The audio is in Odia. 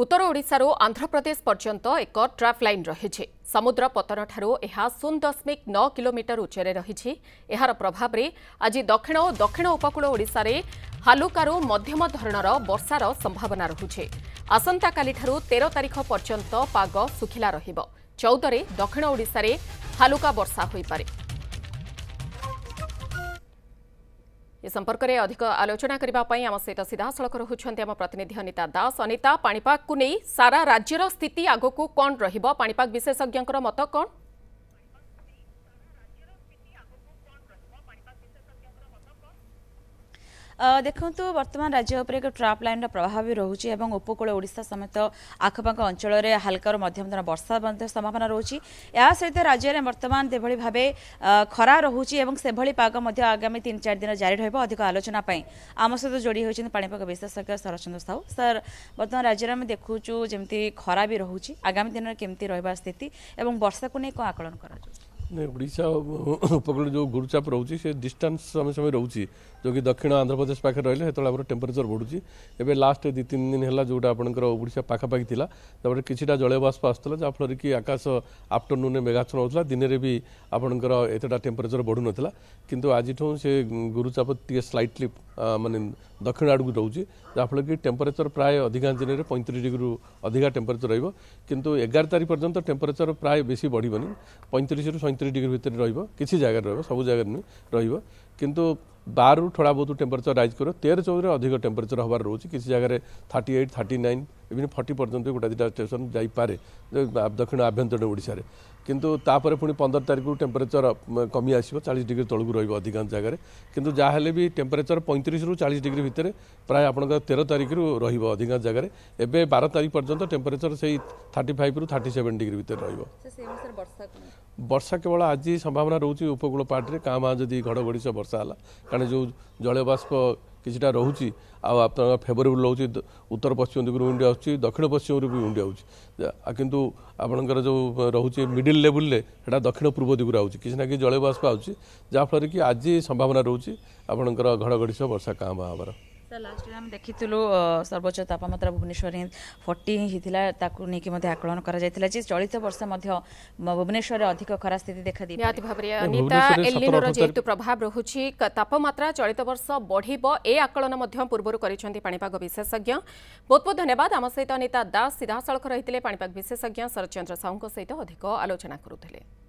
ଉତ୍ତର ଓଡ଼ିଶାରୁ ଆନ୍ଧ୍ରପ୍ରଦେଶ ପର୍ଯ୍ୟନ୍ତ ଏକ ଟ୍ରାପ୍ ଲାଇନ୍ ରହିଛି ସମୁଦ୍ର ପତନଠାରୁ ଏହା ଶୂନ ଦଶମିକ ନଅ କିଲୋମିଟର ଉଚ୍ଚରେ ରହିଛି ଏହାର ପ୍ରଭାବରେ ଆଜି ଦକ୍ଷିଣ ଓ ଦକ୍ଷିଣ ଉପକୂଳ ଓଡ଼ିଶାରେ ହାଲୁକାରୁ ମଧ୍ୟମ ଧରଣର ବର୍ଷାର ସମ୍ଭାବନା ରହୁଛି ଆସନ୍ତାକାଲିଠାରୁ ତେର ତାରିଖ ପର୍ଯ୍ୟନ୍ତ ପାଗ ଶୁଖିଲା ରହିବ ଚଉଦରେ ଦକ୍ଷିଣ ଓଡ଼ିଶାରେ ହାଲୁକା ବର୍ଷା ହୋଇପାରେ ଏ ସମ୍ପର୍କରେ ଅଧିକ ଆଲୋଚନା କରିବା ପାଇଁ ଆମ ସହିତ ସିଧାସଳଖ ରହୁଛନ୍ତି ଆମ ପ୍ରତିନିଧି ଅନିତା ଦାସ ଅନିତା ପାଣିପାଗକୁ ନେଇ ସାରା ରାଜ୍ୟର ସ୍ଥିତି ଆଗକୁ କ'ଣ ରହିବ ପାଣିପାଗ ବିଶେଷଜ୍ଞଙ୍କର ମତ କ'ଣ ଦେଖନ୍ତୁ ବର୍ତ୍ତମାନ ରାଜ୍ୟ ଉପରେ ଏକ ଟ୍ରାପ୍ ଲାଇନ୍ର ପ୍ରଭାବ ବି ରହୁଛି ଏବଂ ଉପକୂଳ ଓଡ଼ିଶା ସମେତ ଆଖପାଖ ଅଞ୍ଚଳରେ ହାଲକାରୁ ମଧ୍ୟମ ଧରଣ ବର୍ଷା ମଧ୍ୟ ସମ୍ଭାବନା ରହୁଛି ଏହା ସହିତ ରାଜ୍ୟରେ ବର୍ତ୍ତମାନ ଯେଭଳି ଭାବେ ଖରା ରହୁଛି ଏବଂ ସେଭଳି ପାଗ ମଧ୍ୟ ଆଗାମୀ ତିନି ଚାରି ଦିନ ଜାରି ରହିବ ଅଧିକ ଆଲୋଚନା ପାଇଁ ଆମ ସହିତ ଯୋଡ଼ି ହେଉଛନ୍ତି ପାଣିପାଗ ବିଶେଷଜ୍ଞ ଶରତଚନ୍ଦ୍ର ସାହୁ ସାର୍ ବର୍ତ୍ତମାନ ରାଜ୍ୟରେ ଆମେ ଦେଖୁଛୁ ଯେମିତି ଖରା ବି ରହୁଛି ଆଗାମୀ ଦିନରେ କେମିତି ରହିବା ସ୍ଥିତି ଏବଂ ବର୍ଷାକୁ ନେଇ କ'ଣ ଆକଳନ କରାଯାଉଛି ନାଇଁ ଓଡ଼ିଶା ଉପକୂଳ ଯେଉଁ ଗୁରୁଚାପ ରହୁଛି ସେ ଡିଷ୍ଟାନ୍ସ ସମୟ ସମୟ ରହୁଛି ଯେଉଁକି ଦକ୍ଷିଣ ଆନ୍ଧ୍ରପ୍ରଦେଶ ପାଖରେ ରହିଲେ ସେତେବେଳେ ଆମର ଟେମ୍ପରେଚର ବଢ଼ୁଛି ଏବେ ଲାଷ୍ଟ ଦୁଇ ତିନି ଦିନ ହେଲା ଯେଉଁଟା ଆପଣଙ୍କର ଓଡ଼ିଶା ପାଖାପାଖି ଥିଲା ତାପରେ କିଛିଟା ଜଳବାଷ୍ପ ଆସୁଥିଲା ଯାହାଫଳରେ କି ଆକାଶ ଆଫ୍ଟରନୁନ୍ରେ ମେଘାଚ୍ଛନ୍ନ ହେଉଥିଲା ଦିନରେ ବି ଆପଣଙ୍କର ଏତେଟା ଟେମ୍ପରେଚର ବଢ଼ୁନଥିଲା କିନ୍ତୁ ଆଜିଠୁ ସେ ଗୁରୁଚାପ ଟିକେ ସ୍ଲାଇଟଲି ମାନେ ଦକ୍ଷିଣ ଆଡ଼କୁ ଯାଉଛି ଯାହାଫଳରେ କି ଟେମ୍ପରେଚର୍ ପ୍ରାୟ ଅଧିକାଂଶ ଦିନରେ ପଇଁତିରିଶ ଡିଗ୍ରୀରୁ ଅଧିକା ଟେମ୍ପରେଚର୍ ରହିବ କିନ୍ତୁ ଏଗାର ତାରିଖ ପର୍ଯ୍ୟନ୍ତ ଟେମ୍ପରେଚର୍ ପ୍ରାୟ ବେଶୀ ବଢ଼ିବନି ପଇଁତିରିଶରୁ ସଇଁତିରିଶ ଡିଗ୍ରୀ ଭିତରେ ରହିବ କିଛି ଜାଗାରେ ରହିବ ସବୁ ଜାଗାରେ ନୁହେଁ ରହିବ କିନ୍ତୁ ବାରରୁ ଥୋଡ଼ା ବହୁତ ଟେମ୍ପରେଚର୍ ରାଇଜ୍ କରିବ ତେର ଚଉଦରେ ଅଧିକ ଟେମ୍ପରେଚର୍ ହେବାର ରହୁଛି କିଛି ଜାଗାରେ thirty eight thirty nine even forty ପର୍ଯ୍ୟନ୍ତ ଗୋଟେ ଦୁଇଟା ଷ୍ଟେସନ୍ ଯାଇପାରେ ଦକ୍ଷିଣ ଆଭ୍ୟନ୍ତରୀଣ ଓଡ଼ିଶାରେ କିନ୍ତୁ ତାପରେ ପୁଣି ପନ୍ଦର ତାରିଖରୁ ଟେମ୍ପରେଚର୍ କମି ଆସିବ ଚାଳିଶ ଡିଗ୍ରୀ ତଳକୁ ରହିବ ଅଧିକାଂଶ ଜାଗାରେ କିନ୍ତୁ ଯାହା ହେଲେ ବି ଟେମ୍ପରେଚର୍ ପଇଁତିରିଶରୁ ଚାଳିଶ ଡିଗ୍ରୀ ଭିତରେ ପ୍ରାୟ ଆପଣଙ୍କର ତେର ତାରିଖରୁ ରହିବ ଅଧିକାଂଶ ଜାଗାରେ ଏବେ ବାର ତାରିଖ ପର୍ଯ୍ୟନ୍ତ ଟେମ୍ପରେଚର୍ ସେଇ ଥାର୍ଟି ଫାଇଭ୍ରୁ ଥାର୍ଟି ସେଭେନ୍ ଡିଗ୍ରୀ ଭିତରେ ରହିବ ବର୍ଷା କେବଳ ଆଜି ସମ୍ଭାବନା ରହୁଛି ଉପକୂଳ ପାର୍ଟରେ କାଁ ମାଁ ଯଦି ଘଡ଼ଘଡ଼ି ସହ ବର୍ଷା ହେଲା କାରଣ ଯେଉଁ ଜଳୀୟ ବାଷ୍ପ କିଛିଟା ରହୁଛି ଆଉ ଆପଣଙ୍କ ଫେଭରେବୁଲ୍ ରହୁଛି ଉତ୍ତର ପଶ୍ଚିମ ଦିଗରୁ ଇଣ୍ଡିଆ ଆସୁଛି ଦକ୍ଷିଣ ପଶ୍ଚିମରୁ ବି ଇଣ୍ଡିଆ ହେଉଛି କିନ୍ତୁ ଆପଣଙ୍କର ଯେଉଁ ରହୁଛି ମିଡ଼ିଲ୍ ଲେବୁଲ୍ରେ ସେଇଟା ଦକ୍ଷିଣ ପୂର୍ବ ଦିଗରୁ ଆସୁଛି କିଛି ନା କିଛି ଜଳବାଷ୍ପ ଆସୁଛି ଯାହାଫଳରେ କି ଆଜି ସମ୍ଭାବନା ରହୁଛି ଆପଣଙ୍କର ଘଡ଼ଘଡ଼ି ସହ ବର୍ଷା କାଁ ବା ସାର୍ ଲାଷ୍ଟ ଆମେ ଦେଖିଥିଲୁ ସର୍ବୋଚ୍ଚ ତାପମାତ୍ରା ଭୁବନେଶ୍ୱରରେ ହିଁ ଫର୍ଟି ହିଁ ହେଇଥିଲା ତାକୁ ନେଇକି ମଧ୍ୟ ଆକଳନ କରାଯାଇଥିଲା ଯେ ଚଳିତ ବର୍ଷ ମଧ୍ୟ ଭୁବନେଶ୍ୱରରେ ଅଧିକ ଖରା ସ୍ଥିତି ଦେଖାଦେଇ ନିହାତି ଭାବରେ ନିତା ଏଲିନୋର ଯେହେତୁ ପ୍ରଭାବ ରହୁଛି ତାପମାତ୍ରା ଚଳିତ ବର୍ଷ ବଢ଼ିବ ଏ ଆକଳନ ମଧ୍ୟ ପୂର୍ବରୁ କରିଛନ୍ତି ପାଣିପାଗ ବିଶେଷଜ୍ଞ ବହୁତ ବହୁତ ଧନ୍ୟବାଦ ଆମ ସହିତ ନିତା ଦାସ ସିଧାସଳଖ ରହିଥିଲେ ପାଣିପାଗ ବିଶେଷଜ୍ଞ ଶରତ ଚନ୍ଦ୍ର ସାହୁଙ୍କ ସହିତ ଅଧିକ ଆଲୋଚନା କରୁଥିଲେ